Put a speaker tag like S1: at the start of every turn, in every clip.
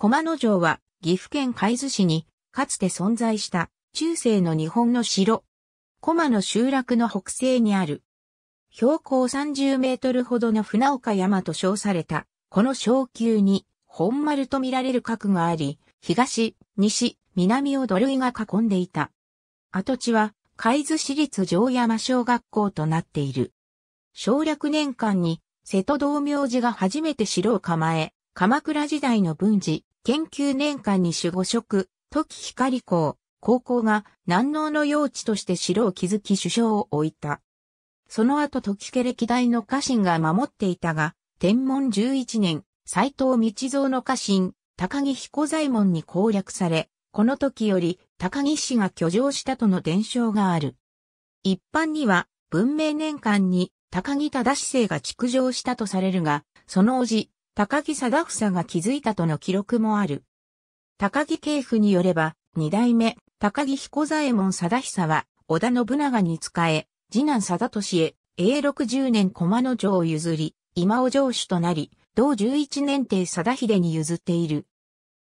S1: 駒野城は岐阜県海津市にかつて存在した中世の日本の城。駒野集落の北西にある標高30メートルほどの船岡山と称されたこの小級に本丸と見られる核があり、東、西、南を土塁が囲んでいた。跡地は海津市立城山小学校となっている。省略年間に瀬戸道明寺が初めて城を構え、鎌倉時代の文治、研究年間に守護職、時光公、高校が南農の用地として城を築き首相を置いた。その後時家歴代の家臣が守っていたが、天文11年、斎藤道造の家臣、高木彦左衛門に攻略され、この時より高木氏が居城したとの伝承がある。一般には文明年間に高木忠生が築城したとされるが、その叔父、高木貞房が築いたとの記録もある。高木系夫によれば、二代目、高木彦左衛門貞久は、織田信長に仕え、次男貞俊へ、永六十年駒の城を譲り、今尾城主となり、同十一年帝貞秀に譲っている。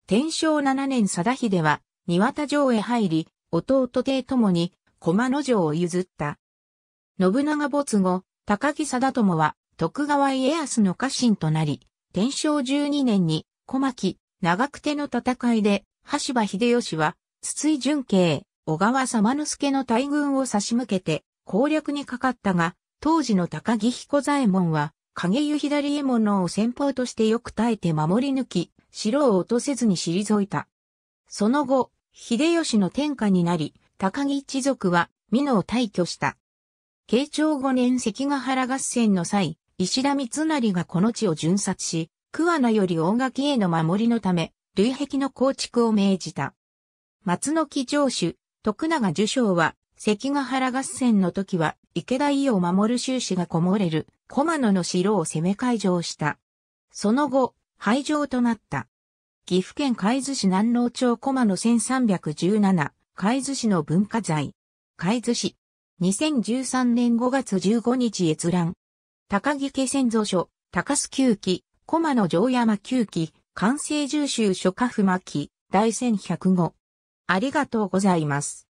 S1: 天正七年貞秀は、庭田城へ入り、弟帝ともに、駒の城を譲った。信長没後、高木貞友は、徳川家康の家臣となり、天正12年に小牧、長久手の戦いで、羽柴秀吉は、筒井純慶、小川様之助の大軍を差し向けて、攻略にかかったが、当時の高木彦左衛門は、影湯左衛門を先方としてよく耐えて守り抜き、城を落とせずに退いた。その後、秀吉の天下になり、高木一族は、美濃を退去した。慶長5年関ヶ原合戦の際、石田三成がこの地を巡察し、桑名より大垣への守りのため、類壁の構築を命じた。松の木城主、徳永受賞は、関ヶ原合戦の時は、池田伊を守る収支がこもれる、駒野の城を攻め会場した。その後、廃城となった。岐阜県海津市南農町駒野1317、海津市の文化財。海津市。2013年5月15日閲覧。高木家先祖書、高須旧記、駒野城山旧記、完成重修書家譜巻、第1105。ありがとうございます。